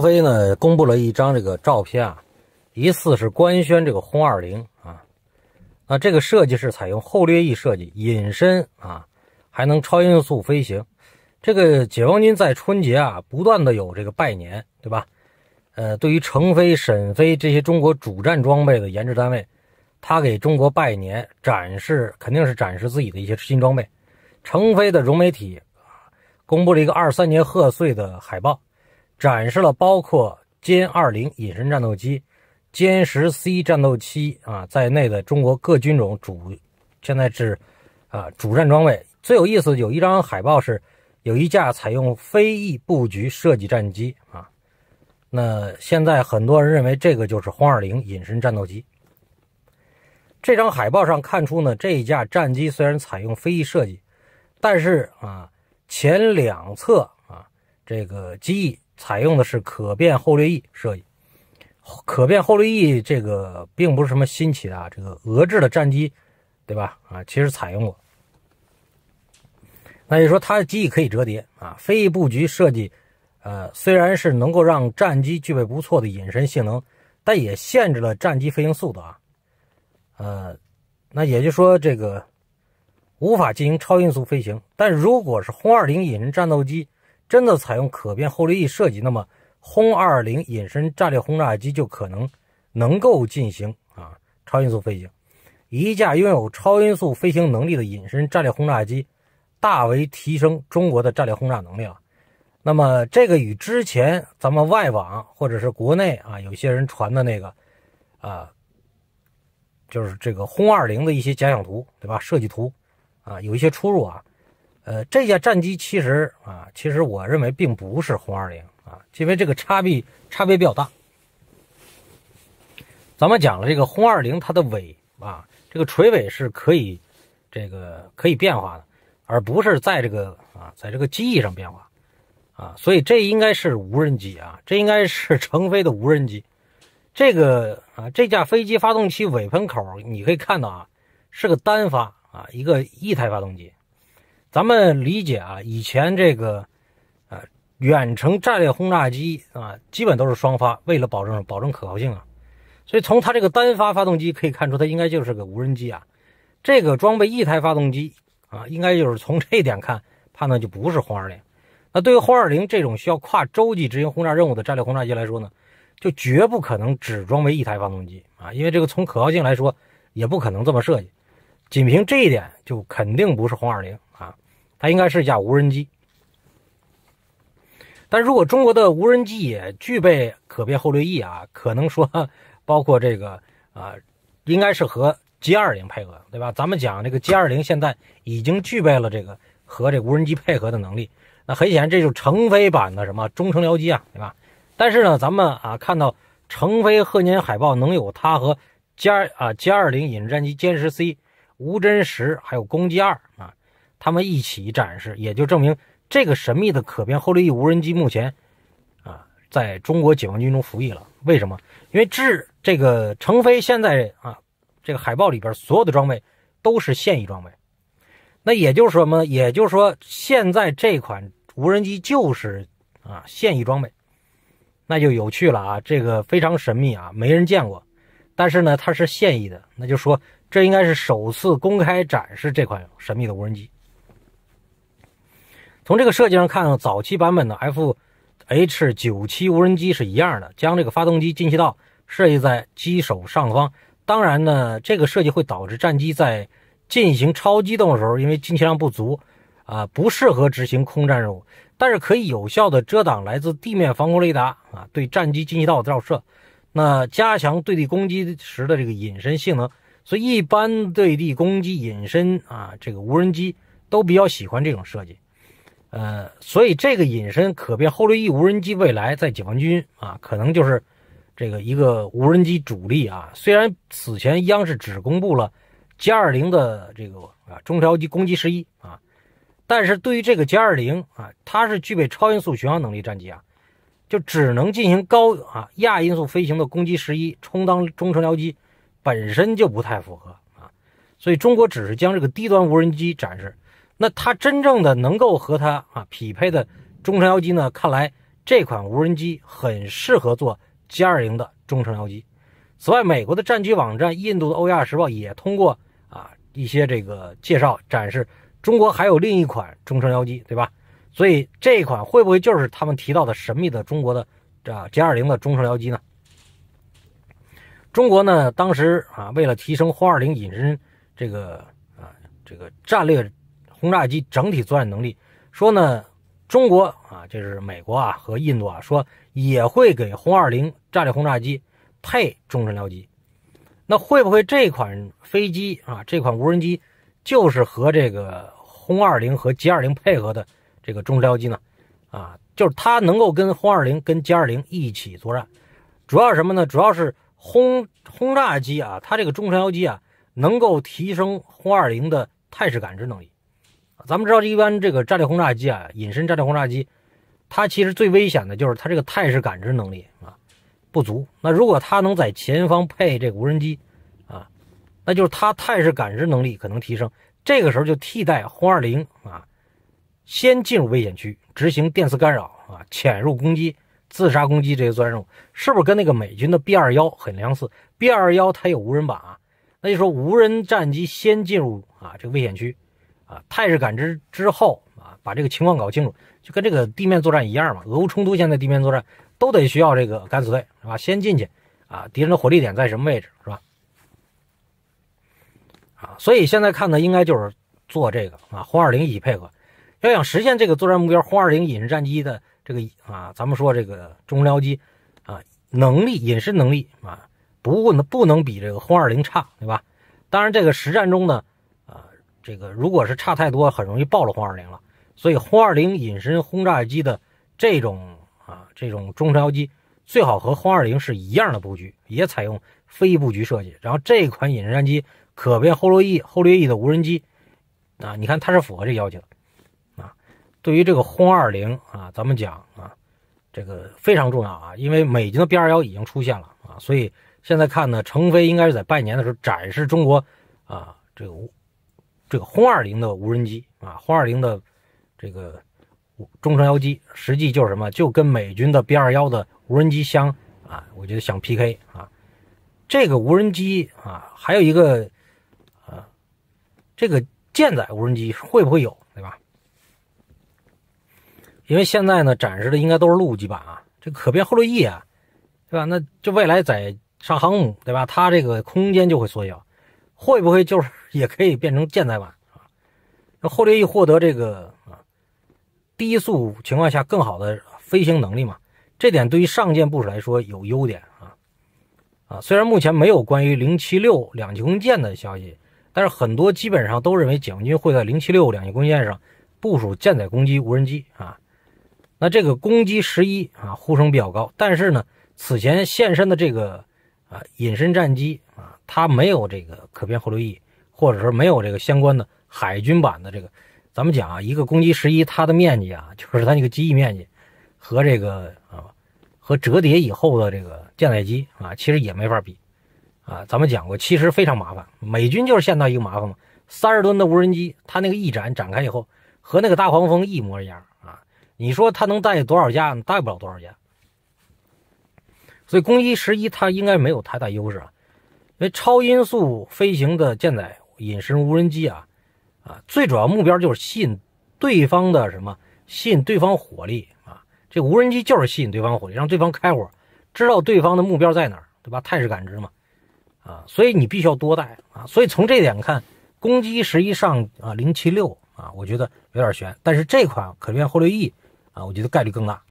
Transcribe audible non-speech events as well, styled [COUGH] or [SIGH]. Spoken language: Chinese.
飞呢，公布了一张这个照片啊，疑似是官宣这个轰二零啊。那这个设计是采用后掠翼设计，隐身啊，还能超音速飞行。这个解放军在春节啊，不断的有这个拜年，对吧？呃，对于成飞、沈飞这些中国主战装备的研制单位，他给中国拜年，展示肯定是展示自己的一些新装备。成飞的融媒体啊，公布了一个二三年贺岁的海报。展示了包括歼二零隐身战斗机、歼十 C 战斗机啊在内的中国各军种主，现在是，啊主战装备最有意思。有一张海报是，有一架采用飞翼布局设计战机啊，那现在很多人认为这个就是轰二零隐身战斗机。这张海报上看出呢，这一架战机虽然采用飞翼设计，但是啊前两侧啊这个机翼。采用的是可变后掠翼设计，可变后掠翼这个并不是什么新奇的，啊，这个俄制的战机，对吧？啊，其实采用过。那也就说，它的机翼可以折叠啊，飞翼布局设计，呃，虽然是能够让战机具备不错的隐身性能，但也限制了战机飞行速度啊。呃，那也就说，这个无法进行超音速飞行。但如果是轰二零隐身战斗机，真的采用可变后掠翼设计，那么轰二零隐身战略轰炸机就可能能够进行啊超音速飞行。一架拥有超音速飞行能力的隐身战略轰炸机，大为提升中国的战略轰炸能力啊。那么这个与之前咱们外网或者是国内啊有些人传的那个啊，就是这个轰二零的一些假想图对吧？设计图啊有一些出入啊。呃，这架战机其实啊，其实我认为并不是轰二零啊，因为这个差别差别比较大。咱们讲了这个轰二零，它的尾啊，这个垂尾是可以这个可以变化的，而不是在这个啊，在这个机翼上变化啊，所以这应该是无人机啊，这应该是 [LAUGHS] 成飞的无人机。这个啊，这架飞机发动机尾喷口你可以看到啊，是个单发啊，一个一台发动机。咱们理解啊，以前这个，呃，远程战略轰炸机啊，基本都是双发，为了保证保证可靠性啊，所以从它这个单发发动机可以看出，它应该就是个无人机啊。这个装备一台发动机啊，应该就是从这一点看，判断就不是轰二零。那对于轰二零这种需要跨洲际执行轰炸任务的战略轰炸机来说呢，就绝不可能只装备一台发动机啊，因为这个从可靠性来说，也不可能这么设计。仅凭这一点，就肯定不是轰二零啊，它应该是一架无人机。但如果中国的无人机也具备可变后掠翼啊，可能说 [LAUGHS] 包括这个啊，应该是和歼二零配合，对吧？咱们讲这个歼二零现在已经具备了这个和这无人机配合的能力，那很显然这就成飞版的什么中程僚机啊，对吧？但是呢，咱们啊看到成飞贺年海报能有它和歼啊歼二零隐身战机歼十 C。无真实，还有攻击二啊，他们一起展示，也就证明这个神秘的可变后掠翼无人机目前啊，在中国解放军中服役了。为什么？因为至这个成飞现在啊，这个海报里边所有的装备都是现役装备。那也就是说么？也就是说，现在这款无人机就是啊，现役装备。那就有趣了啊，这个非常神秘啊，没人见过。但是呢，它是现役的，那就说这应该是首次公开展示这款神秘的无人机。从这个设计上看，早期版本的 F H 九七无人机是一样的，将这个发动机进气道设计在机首上方。当然呢，这个设计会导致战机在进行超机动的时候，因为进气量不足，啊，不适合执行空战任务。但是可以有效的遮挡来自地面防空雷达啊对战机进气道的照射。那加强对地攻击时的这个隐身性能，所以一般对地攻击隐身啊，这个无人机都比较喜欢这种设计。呃，所以这个隐身可变后掠翼无人机未来在解放军啊，可能就是这个一个无人机主力啊。虽然此前央视只公布了歼二零的这个啊中条机攻击十一啊，但是对于这个歼二零啊，它是具备超音速巡航能力战机啊。就只能进行高啊亚音速飞行的攻击十一充当中程僚机，本身就不太符合啊，所以中国只是将这个低端无人机展示。那它真正的能够和它啊匹配的中程僚机呢？看来这款无人机很适合做歼二零的中程僚机。此外，美国的战机网站、印度的欧亚时报也通过啊一些这个介绍展示，中国还有另一款中程僚机，对吧？所以这一款会不会就是他们提到的神秘的中国的这歼二零的中程僚机呢？中国呢，当时啊，为了提升轰二零隐身这个啊这个战略轰炸机整体作战能力，说呢，中国啊，就是美国啊和印度啊说也会给轰二零战略轰炸机配中程僚机。那会不会这款飞机啊，这款无人机就是和这个轰二零和歼二零配合的？这个中程僚机呢，啊，就是它能够跟轰二零、跟歼二零一起作战，主要是什么呢？主要是轰轰炸机啊，它这个中程僚机啊，能够提升轰二零的态势感知能力。咱们知道，一般这个战略轰炸机啊，隐身战略轰炸机，它其实最危险的就是它这个态势感知能力啊不足。那如果它能在前方配这个无人机啊，那就是它态势感知能力可能提升，这个时候就替代轰二零啊。先进入危险区执行电磁干扰啊，潜入攻击、自杀攻击这些任务，是不是跟那个美军的 B 二幺很相似？B 二幺它有无人版啊，那就说无人战机先进入啊这个危险区啊，态势感知之后啊，把这个情况搞清楚，就跟这个地面作战一样嘛。俄乌冲突现在地面作战都得需要这个敢死队是吧？先进去啊，敌人的火力点在什么位置是吧？啊，所以现在看呢，应该就是做这个啊，轰二零起配合。要想实现这个作战目标，轰二零隐身战机的这个啊，咱们说这个中程僚机啊，能力隐身能力啊，不，呢，不能比这个轰二零差，对吧？当然，这个实战中呢，啊，这个如果是差太多，很容易爆了轰二零了。所以，轰二零隐身轰炸机的这种啊，这种中程僚机最好和轰二零是一样的布局，也采用非布局设计。然后，这款隐身战机可变后掠翼、后掠翼的无人机啊，你看它是符合这要求的。对于这个轰二零啊，咱们讲啊，这个非常重要啊，因为美军的 B 二幺已经出现了啊，所以现在看呢，成飞应该是在拜年的时候展示中国啊这个这个轰二零的无人机啊，轰二零的这个中程遥机，实际就是什么，就跟美军的 B 二幺的无人机相啊，我觉得想 PK 啊，这个无人机啊，还有一个啊，这个舰载无人机会不会有，对吧？因为现在呢展示的应该都是陆基版啊，这可变后掠翼啊，对吧？那就未来在上航母，对吧？它这个空间就会缩小，会不会就是 [LAUGHS] 也可以变成舰载版啊？那后掠翼获得这个啊低速情况下更好的飞行能力嘛，这点对于上舰部署来说有优点啊啊！虽然目前没有关于零七六两栖攻舰的消息，但是很多基本上都认为解放军会在零七六两栖攻舰上部署舰载攻击无人机啊。那这个攻击十一啊呼声比较高，但是呢，此前现身的这个啊隐身战机啊，它没有这个可变后掠翼，或者说没有这个相关的海军版的这个，咱们讲啊一个攻击十一它的面积啊，就是它那个机翼面积和这个啊和折叠以后的这个舰载机啊，其实也没法比啊。咱们讲过，其实非常麻烦，美军就是现在一个麻烦嘛，三十吨的无人机，它那个翼展展开以后和那个大黄蜂一模一样。你说它能带多少架？带不了多少架。所以攻击十一它应该没有太大优势，啊，因为超音速飞行的舰载隐身无人机啊，啊，最主要目标就是吸引对方的什么？吸引对方火力啊！这无人机就是吸引对方火力，让对方开火，知道对方的目标在哪儿，对吧？态势感知嘛，啊，所以你必须要多带啊！所以从这点看，攻击十一上啊零七六啊，我觉得有点悬。但是这款可变后掠翼。啊，我觉得概率更大。